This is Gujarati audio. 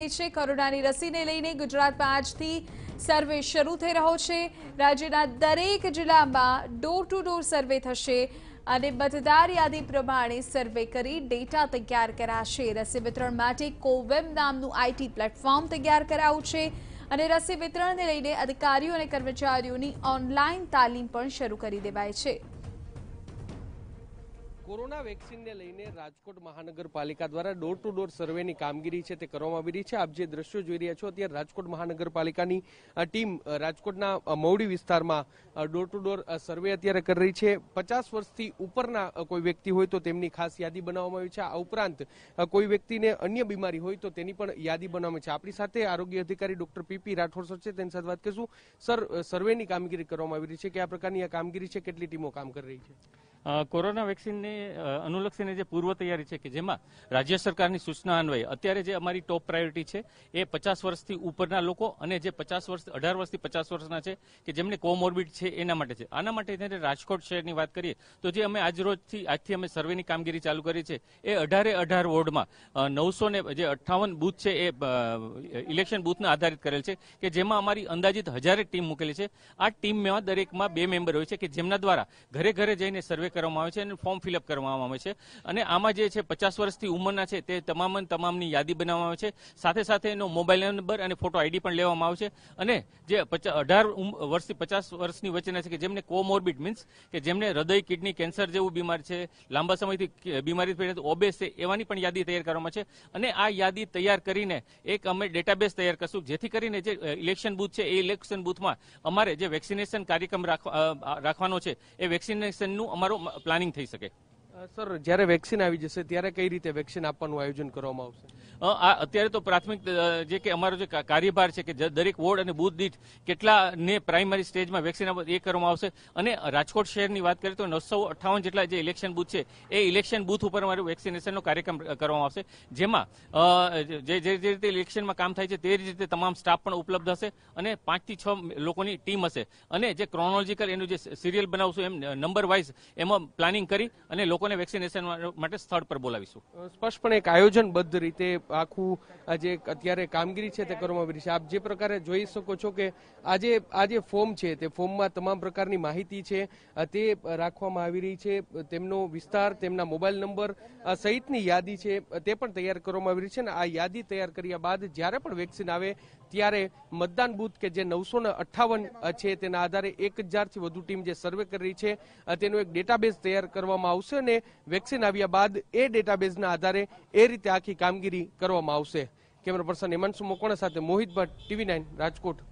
છે કોરોનાની રસીને લઈને ગુજરાતમાં આજથી સર્વે શરૂ થઈ રહ્યો છે રાજ્યના દરેક જિલ્લામાં ડોર ટુ ડોર સર્વે થશે અને મતદાર યાદી પ્રમાણે સર્વે કરી ડેટા તૈયાર કરાશે રસી વિતરણ માટે કોવેમ નામનું આઈટી પ્લેટફોર્મ તૈયાર કરાયું છે અને રસી વિતરણને લઈને અધિકારીઓ અને કર્મચારીઓની ઓનલાઈન તાલીમ પણ શરૂ કરી દેવાય છે કોરોના વેક્સિનને લઈને રાજકોટ મહાનગરપાલિકા દ્વારા ડોર ટુ ડોર સર્વેની કામગીરી છે તે કરવામાં આવી રહી છે આપ જે દ્રશ્યો જોઈ રહ્યા છો અત્યારે રાજકોટ મહાનગરપાલિકાની ટીમ રાજકોટના મૌડી વિસ્તારમાં ડોર ટુ ડોર સર્વે અત્યારે કરી રહી છે પચાસ વર્ષથી ઉપરના કોઈ વ્યક્તિ હોય તો તેમની ખાસ યાદી બનાવવામાં આવી છે આ ઉપરાંત કોઈ વ્યક્તિને અન્ય બીમારી હોય તો તેની પણ યાદી બનાવવામાં છે આપણી સાથે આરોગ્ય અધિકારી ડોક્ટર પીપી રાઠોડ સર છે તેની સાથે વાત કરીશું સર સર્વેની કામગીરી કરવામાં આવી રહી છે કે આ પ્રકારની આ કામગીરી છે કેટલી ટીમો કામ કરી રહી છે કોરોના વેક્સિનને અનુલક્ષીને જે પૂર્વ તૈયારી છે કે જેમાં રાજ્ય સરકારની સૂચના અન્વયે અત્યારે જે અમારી ટોપ પ્રાયોરિટી છે એ પચાસ વર્ષથી ઉપરના લોકો અને જે પચાસ વર્ષ અઢાર વર્ષથી પચાસ વર્ષના છે કે જેમને કોમોર્બિડ છે એના માટે છે આના માટે જ્યારે રાજકોટ શહેરની વાત કરીએ તો જે અમે આજરોજથી આજથી અમે સર્વેની કામગીરી ચાલુ કરી છે એ અઢારે અઢાર વોર્ડમાં નવસો ને જે અઠ્ઠાવન બૂથ છે એ ઇલેક્શન બૂથના આધારિત કરેલ છે કે જેમાં અમારી અંદાજિત હજારેક ટીમ મૂકેલી છે આ ટીમમાં દરેકમાં બે મેમ્બર હોય છે કે જેમના દ્વારા ઘરે ઘરે જઈને સર્વે કરવામાં આવે છે અને ફોર્મ ફિલઅપ કરવામાં આવે છે અને આમાં જે છે પચાસ વર્ષથી ઉંમરના છે તે તમામ તમામની યાદી બનાવવામાં આવે છે સાથે સાથે એનો મોબાઈલ નંબર અને ફોટો આઈડી પણ લેવામાં આવે છે અને જે અઢાર વર્ષથી પચાસ વર્ષની વચ્ચેના છે કે જેમને કોમોર્બિડ મીન્સ કે જેમને હૃદય કિડની કેન્સર જેવું બીમાર છે લાંબા સમયથી બીમારી પીડાય ઓબેસ છે એવાની પણ યાદી તૈયાર કરવામાં છે અને આ યાદી તૈયાર કરીને એક અમે ડેટાબેઝ તૈયાર કરશું જેથી કરીને જે ઇલેક્શન બૂથ છે એ ઇલેક્શન બૂથમાં અમારે જે વેક્સિનેશન કાર્યક્રમ રાખવાનો છે એ વેક્સિનેશનનું અમારો પ્લાનિંગ થઈ શકે સર જ્યારે વેક્સિન આવી જશે ત્યારે કઈ રીતે વેક્સિન આપવાનું આયોજન કરવામાં આવશે આ અત્યારે તો પ્રાથમિક જે કે અમારો જે કાર્યભાર છે કે દરેક વોર્ડ અને બુથ દીઠ કેટલા ને પ્રાઇમરી સ્ટેજમાં વેક્સિન એ કરવામાં આવશે અને રાજકોટ શહેરની વાત કરીએ તો નવસો અઠાવન જેટલા જે ઇલેક્શન બુથ છે એ ઇલેક્શન બુથ ઉપર અમારું વેક્સિનેશનનો કાર્યક્રમ કરવામાં આવશે જેમાં જે જે રીતે ઇલેક્શનમાં કામ થાય છે તે જ રીતે તમામ સ્ટાફ પણ ઉપલબ્ધ હશે અને પાંચથી છ લોકોની ટીમ હશે અને જે ક્રોનોલોજીકલ એનું જે સિરિયલ બનાવશું એમ નંબર વાઇઝ એમાં પ્લાનિંગ કરી અને લોકોને લોકોને વેક્સિનેશન માટે સ્થળ પર બોલાવીશું સ્પષ્ટપણે એક આયોજનબદ્ધ રીતે આખું જે અત્યારે કામગીરી છે તે કરવામાં આવી રહી છે આપ જે પ્રકારે જોઈ શકો છો કે આજે આ જે ફોર્મ છે તે ફોર્મમાં તમામ પ્રકારની માહિતી છે તે રાખવામાં આવી રહી છે તેમનો વિસ્તાર તેમના મોબાઈલ નંબર સહિતની યાદી છે તે પણ તૈયાર કરવામાં આવી રહી છે અને આ યાદી તૈયાર કર્યા બાદ જ્યારે પણ વેક્સિન આવે ત્યારે મતદાન બૂથ કે જે નવસો ને અઠ્ઠાવન છે તેના આધારે એક હજારથી વધુ ટીમ જે સર્વે કરી રહી છે તેનો એક ડેટાબેઝ તૈયાર કરવામાં આવશે અને વેક્સિન આવ્યા બાદ એ ડેટાબેઝના આધારે એ રીતે આખી કામગીરી કરવામાં આવશે કેમેરા પર્સન હિમાંશુ મોકોણા સાથે મોહિત ભટ્ટ ટીવી નાઇન રાજકોટ